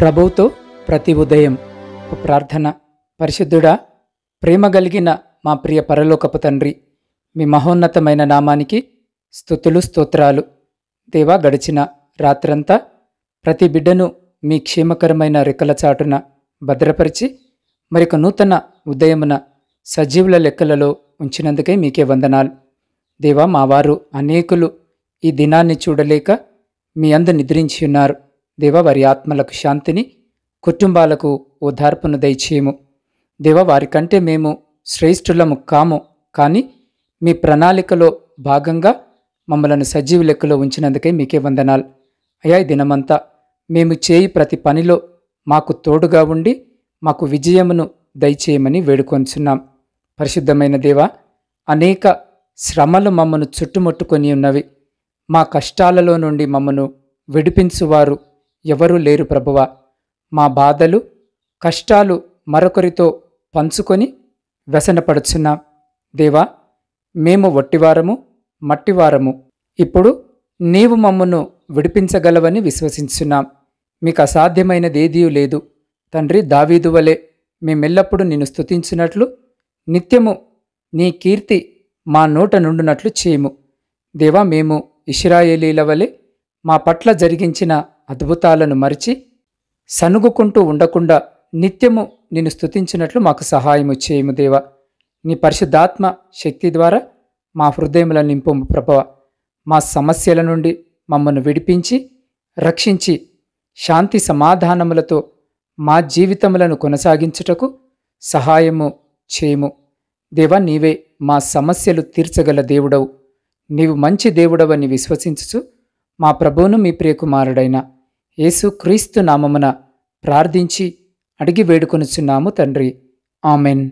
ప్రభువుతో ప్రతి ఉదయం ప్రార్థన పరిశుద్ధుడా ప్రేమ కలిగిన మా ప్రియ పరలోకపు తండ్రి మీ మహోన్నతమైన నామానికి స్థుతులు స్తోత్రాలు దేవా గడిచిన రాత్రంతా ప్రతి బిడ్డను మీ క్షేమకరమైన రెక్కల చాటున భద్రపరిచి మరొక నూతన ఉదయమున సజీవుల లెక్కలలో ఉంచినందుకే మీకే వందనాలు దేవా మా వారు అనేకులు ఈ దినాన్ని చూడలేక మీ అందు నిద్రించి ఉన్నారు దేవ వారి ఆత్మలకు శాంతిని కుటుంబాలకు ఓదార్పును దయచేయము దేవ వారికంటే మేము శ్రేష్ఠులము కాము కానీ మీ ప్రణాళికలో భాగంగా మమ్మలను సజీవ లెక్కలో ఉంచినందుకే మీకే వందనాలు అయా దినమంతా మేము చేయి ప్రతి పనిలో మాకు తోడుగా ఉండి మాకు విజయమును దయచేయమని వేడుకొంచున్నాం పరిశుద్ధమైన దేవ అనేక శ్రమలు మమ్మను చుట్టుముట్టుకొని ఉన్నవి మా కష్టాలలో నుండి మమ్మను విడిపించువారు ఎవరూ లేరు ప్రభువ మా బాధలు కష్టాలు మరొకరితో పంచుకొని వ్యసనపడుచున్నాం దేవా మేము వట్టివారము మట్టివారము ఇప్పుడు నీవు మమ్మను విడిపించగలవని విశ్వసించున్నాం మీకు అసాధ్యమైనది ఏదీ లేదు తండ్రి దావీదు వలె మేమెల్లప్పుడూ నిన్ను స్తుతించినట్లు నిత్యము నీ కీర్తి మా నోట నుండునట్లు చేయము దేవా మేము ఇష్రాయేలీల వలె మా పట్ల జరిగించిన అద్భుతాలను మరిచి సనుగుకుంటూ ఉండకుండా నిత్యము నిన్ను స్థుతించినట్లు మాకు సహాయము చేయము దేవ నీ పరిశుద్ధాత్మ శక్తి ద్వారా మా హృదయముల నింపు ప్రభవ మా సమస్యల నుండి మమ్మను విడిపించి రక్షించి శాంతి సమాధానములతో మా జీవితములను కొనసాగించుటకు సహాయము చేయము దేవా నీవే మా సమస్యలు తీర్చగల దేవుడవు నీవు మంచి దేవుడవని విశ్వసించుచు మా ప్రభువును మీ ప్రియకుమారుడైన క్రీస్తు నామమున ప్రార్థించి అడిగి వేడుకొనుచున్నాము తండ్రి ఆమెన్